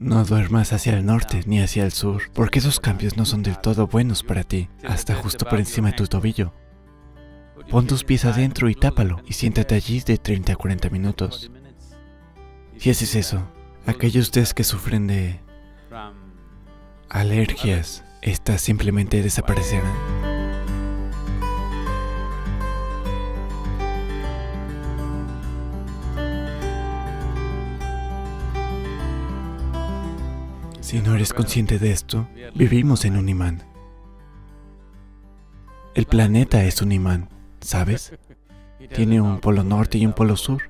No duermas hacia el norte ni hacia el sur, porque esos cambios no son del todo buenos para ti, hasta justo por encima de tu tobillo. Pon tus pies adentro y tápalo, y siéntate allí de 30 a 40 minutos. Si haces eso, aquellos de ustedes que sufren de alergias, estas simplemente desaparecerán. Si no eres consciente de esto, vivimos en un imán. El planeta es un imán, ¿sabes? Tiene un polo norte y un polo sur.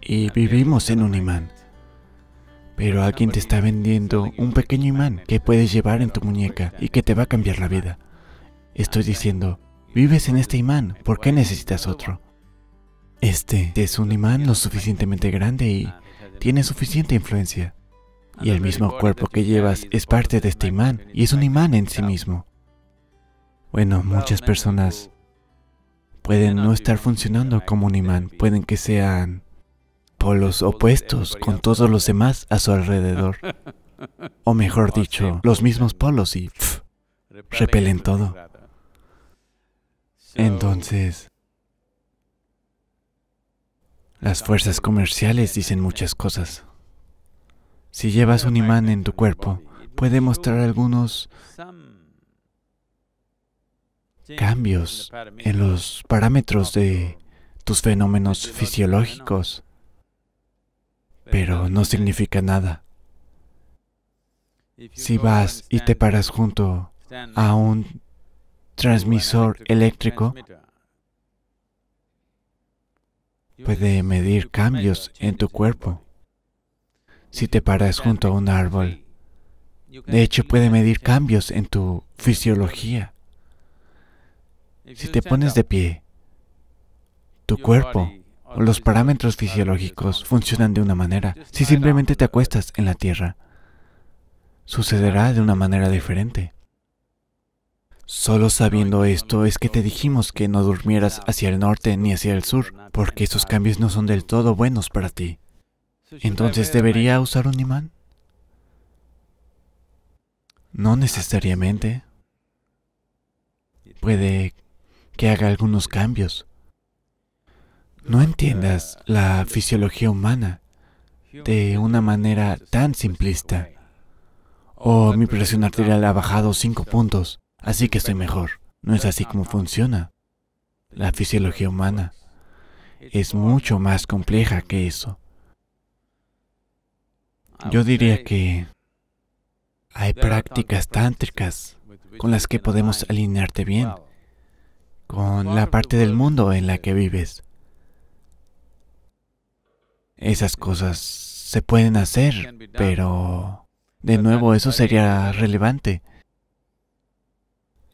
Y vivimos en un imán. Pero alguien te está vendiendo un pequeño imán que puedes llevar en tu muñeca y que te va a cambiar la vida. Estoy diciendo, vives en este imán, ¿por qué necesitas otro? Este es un imán lo suficientemente grande y tiene suficiente influencia y el mismo cuerpo que llevas es parte de este imán y es un imán en sí mismo. Bueno, muchas personas pueden no estar funcionando como un imán, pueden que sean polos opuestos con todos los demás a su alrededor. O mejor dicho, los mismos polos y repelen todo. Entonces, las fuerzas comerciales dicen muchas cosas. Si llevas un imán en tu cuerpo, puede mostrar algunos cambios en los parámetros de tus fenómenos fisiológicos, pero no significa nada. Si vas y te paras junto a un transmisor eléctrico, puede medir cambios en tu cuerpo si te paras junto a un árbol. De hecho, puede medir cambios en tu fisiología. Si te pones de pie, tu cuerpo o los parámetros fisiológicos funcionan de una manera. Si simplemente te acuestas en la tierra, sucederá de una manera diferente. Solo sabiendo esto es que te dijimos que no durmieras hacia el norte ni hacia el sur, porque esos cambios no son del todo buenos para ti. Entonces, ¿debería usar un imán? No necesariamente. Puede que haga algunos cambios. No entiendas la fisiología humana de una manera tan simplista. Oh, mi presión arterial ha bajado cinco puntos, así que estoy mejor. No es así como funciona. La fisiología humana es mucho más compleja que eso. Yo diría que hay prácticas tántricas con las que podemos alinearte bien con la parte del mundo en la que vives. Esas cosas se pueden hacer, pero de nuevo eso sería relevante.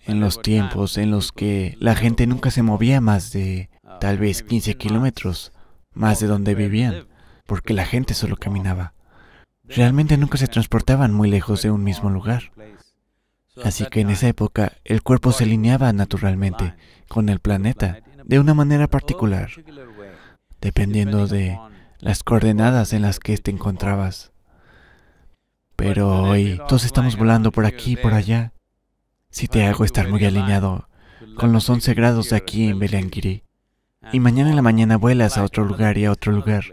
En los tiempos en los que la gente nunca se movía más de uh, tal vez 15 kilómetros, más de donde vivían, porque la gente solo caminaba realmente nunca se transportaban muy lejos de un mismo lugar. Así que en esa época el cuerpo se alineaba naturalmente con el planeta de una manera particular, dependiendo de las coordenadas en las que te encontrabas. Pero hoy todos estamos volando por aquí y por allá. Si te hago estar muy alineado con los 11 grados de aquí en Belangiri, y mañana en la mañana vuelas a otro lugar y a otro lugar,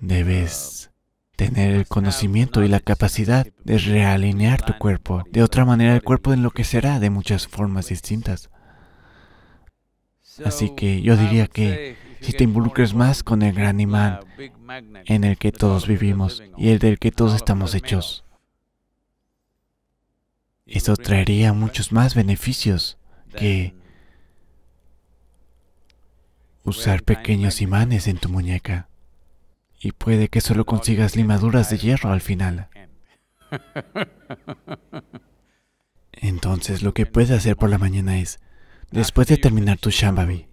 debes tener el conocimiento y la capacidad de realinear tu cuerpo. De otra manera, el cuerpo enloquecerá de muchas formas distintas. Así que yo diría que si te involucres más con el gran imán en el que todos vivimos y el del que todos estamos hechos, eso traería muchos más beneficios que usar pequeños imanes en tu muñeca. Y puede que solo consigas limaduras de hierro al final. Entonces lo que puedes hacer por la mañana es, ah, después de terminar tu Shambhavi,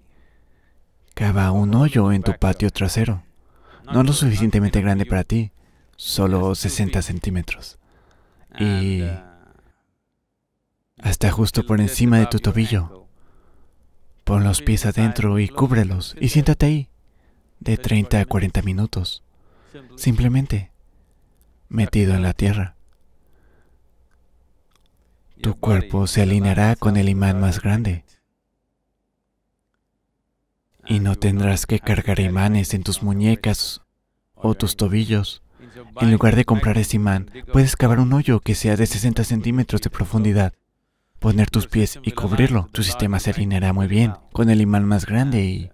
cava un hoyo en tu patio trasero. No lo suficientemente grande para ti, solo 60 centímetros. Y hasta justo por encima de tu tobillo. Pon los pies adentro y cúbrelos y siéntate ahí de 30 a 40 minutos, simplemente metido en la tierra. Tu cuerpo se alineará con el imán más grande y no tendrás que cargar imanes en tus muñecas o tus tobillos. En lugar de comprar ese imán, puedes cavar un hoyo que sea de 60 centímetros de profundidad, poner tus pies y cubrirlo. Tu sistema se alineará muy bien con el imán más grande y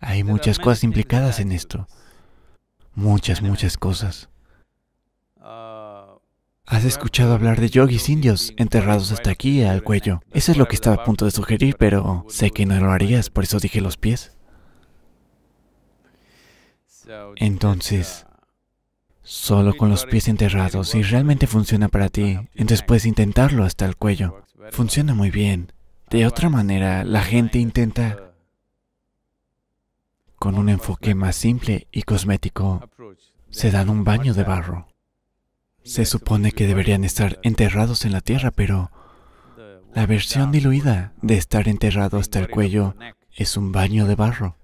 hay muchas cosas implicadas en esto. Muchas, muchas cosas. Ah, Has escuchado hablar de yogis indios enterrados hasta aquí, al cuello. Eso es lo que estaba a punto de sugerir, pero sé que no lo harías, por eso dije los pies. Entonces, solo con los pies enterrados, si realmente funciona para ti, entonces puedes intentarlo hasta el cuello. Funciona muy bien. De otra manera, la gente intenta con un enfoque más simple y cosmético, se dan un baño de barro. Se supone que deberían estar enterrados en la tierra, pero la versión diluida de estar enterrado hasta el cuello es un baño de barro.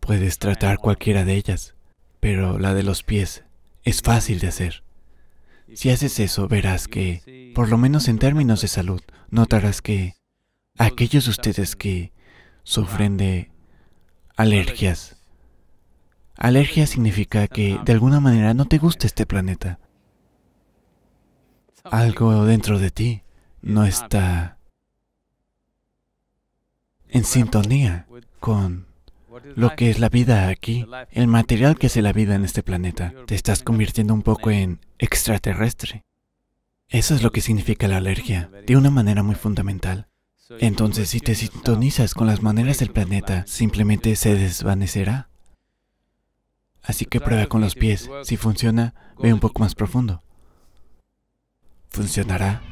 Puedes tratar cualquiera de ellas, pero la de los pies es fácil de hacer. Si haces eso, verás que, por lo menos en términos de salud, notarás que aquellos de ustedes que sufren de Alergias. Alergia significa que de alguna manera no te gusta este planeta. Algo dentro de ti no está en sintonía con lo que es la vida aquí, el material que hace la vida en este planeta. Te estás convirtiendo un poco en extraterrestre. Eso es lo que significa la alergia, de una manera muy fundamental. Entonces si te sintonizas con las maneras del planeta, simplemente se desvanecerá. Así que prueba con los pies. Si funciona, ve un poco más profundo. Funcionará.